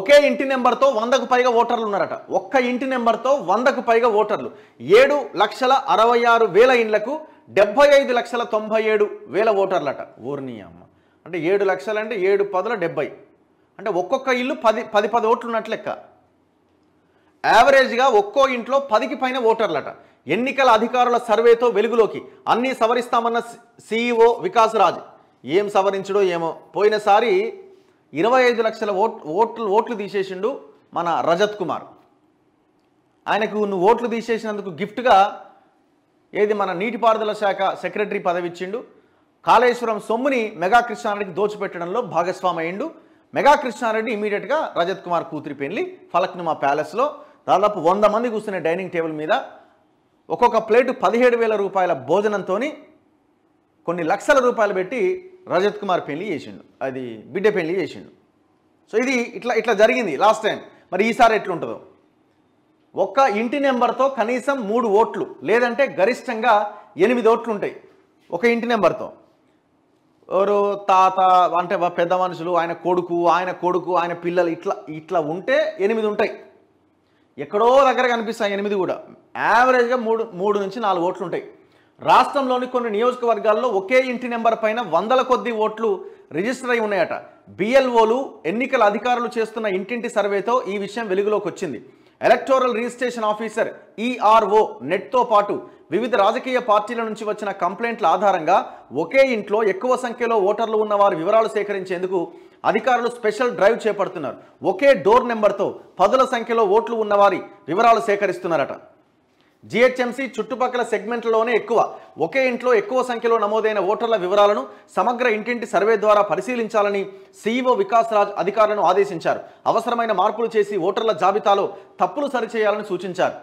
ఒకే ఇంటి నెంబర్తో వందకు పైగా ఓటర్లు ఉన్నారట ఒక్క ఇంటి నెంబర్తో వందకు పైగా ఓటర్లు ఏడు లక్షల అరవై ఆరు వేల ఇండ్లకు డెబ్బై ఐదు లక్షల తొంభై ఏడు వేల ఓటర్లట ఊర్ని అమ్మ అంటే ఏడు లక్షలు అంటే ఏడు పదుల డెబ్బై అంటే ఒక్కొక్క ఇల్లు పది పది పది ఓట్లు ఉన్నట్లు లెక్క యావరేజ్గా ఒక్కో ఇంట్లో పదికి పైన ఓటర్లట ఎన్నికల అధికారుల సర్వేతో వెలుగులోకి అన్నీ సవరిస్తామన్న సిఇఓ వికాస్ రాజ్ ఏం సవరించడో ఏమో పోయినసారి ఇరవై ఐదు లక్షల ఓట్ ఓట్లు ఓట్లు తీసేసిండు మన రజత్ కుమార్ ఆయనకు నువ్వు ఓట్లు తీసేసినందుకు గిఫ్ట్గా ఏది మన నీటిపారుదల శాఖ సెక్రటరీ పదవి ఇచ్చిండు కాళేశ్వరం సొమ్ముని మెగా కృష్ణారెడ్డికి దోచిపెట్టడంలో భాగస్వామి అయిండు మెగా కృష్ణారెడ్డి ఇమీడియట్గా రజత్ కుమార్ కూతురి పెళ్లి ఫలక్నుమా ప్యాలెస్లో దాదాపు వంద మంది కూర్చునే డైనింగ్ టేబుల్ మీద ఒక్కొక్క ప్లేటు పదిహేడు వేల రూపాయల భోజనంతో కొన్ని లక్షల రూపాయలు పెట్టి రజత్ కుమార్ పెళ్లి చేసిండు అది బిడ్డ పెళ్లి చేసిండు సో ఇది ఇట్లా ఇట్లా జరిగింది లాస్ట్ టైం మరి ఈసారి ఎట్లుంటుందో ఒక్క ఇంటి నెంబర్తో కనీసం మూడు ఓట్లు లేదంటే గరిష్టంగా ఎనిమిది ఓట్లు ఉంటాయి ఒక ఇంటి నెంబర్తో ఎవరు తాత అంటే పెద్ద మనుషులు ఆయన కొడుకు ఆయన కొడుకు ఆయన పిల్లలు ఇట్లా ఇట్లా ఉంటే ఎనిమిది ఉంటాయి ఎక్కడో దగ్గర కనిపిస్తాయి ఎనిమిది కూడా యావరేజ్గా మూడు మూడు నుంచి నాలుగు ఓట్లు ఉంటాయి రాష్ట్రంలోని కొన్ని నియోజకవర్గాల్లో ఒకే ఇంటి నెంబర్ పైన వందల కొద్ది ఓట్లు రిజిస్టర్ అయి ఉన్నాయట బిఎల్ఓలు ఎన్నికల అధికారులు చేస్తున్న ఇంటింటి సర్వేతో ఈ విషయం వెలుగులోకి వచ్చింది ఎలక్టోరల్ రిజిస్ట్రేషన్ ఆఫీసర్ ఈఆర్ఓ నెట్తో పాటు వివిధ రాజకీయ పార్టీల నుంచి వచ్చిన కంప్లైంట్ల ఆధారంగా ఒకే ఇంట్లో ఎక్కువ సంఖ్యలో ఓటర్లు ఉన్న వారి వివరాలు సేకరించేందుకు అధికారులు స్పెషల్ డ్రైవ్ చేపడుతున్నారు ఒకే డోర్ నెంబర్తో పదుల సంఖ్యలో ఓట్లు ఉన్నవారి వివరాలు సేకరిస్తున్నారట జిహెచ్ఎంసీ చుట్టుపక్కల సెగ్మెంట్లోనే ఎక్కువ ఒకే ఇంట్లో ఎక్కువ సంఖ్యలో నమోదైన ఓటర్ల వివరాలను సమగ్ర ఇంటింటి సర్వే ద్వారా పరిశీలించాలని సీఈఓ వికాస్ రాజ్ అధికారులను ఆదేశించారు అవసరమైన మార్పులు చేసి ఓటర్ల జాబితాలో తప్పులు సరిచేయాలని సూచించారు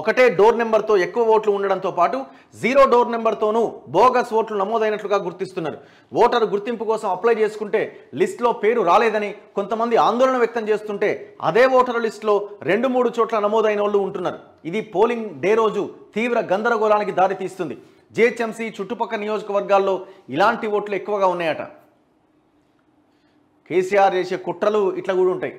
ఒకటే డోర్ నెంబర్తో ఎక్కువ ఓట్లు ఉండడంతో పాటు జీరో డోర్ నెంబర్తోనూ బోగస్ ఓట్లు నమోదైనట్లుగా గుర్తిస్తున్నారు ఓటరు గుర్తింపు కోసం అప్లై చేసుకుంటే లిస్టులో పేరు రాలేదని కొంతమంది ఆందోళన వ్యక్తం చేస్తుంటే అదే ఓటరు లిస్టులో రెండు మూడు చోట్ల నమోదైన వాళ్ళు ఉంటున్నారు ఇది పోలింగ్ డే రోజు తీవ్ర గందరగోళానికి దారితీస్తుంది జిహెచ్ఎంసీ చుట్టుపక్కల నియోజకవర్గాల్లో ఇలాంటి ఓట్లు ఎక్కువగా ఉన్నాయట కేసీఆర్ చేసే కుట్రలు ఇట్లా కూడా ఉంటాయి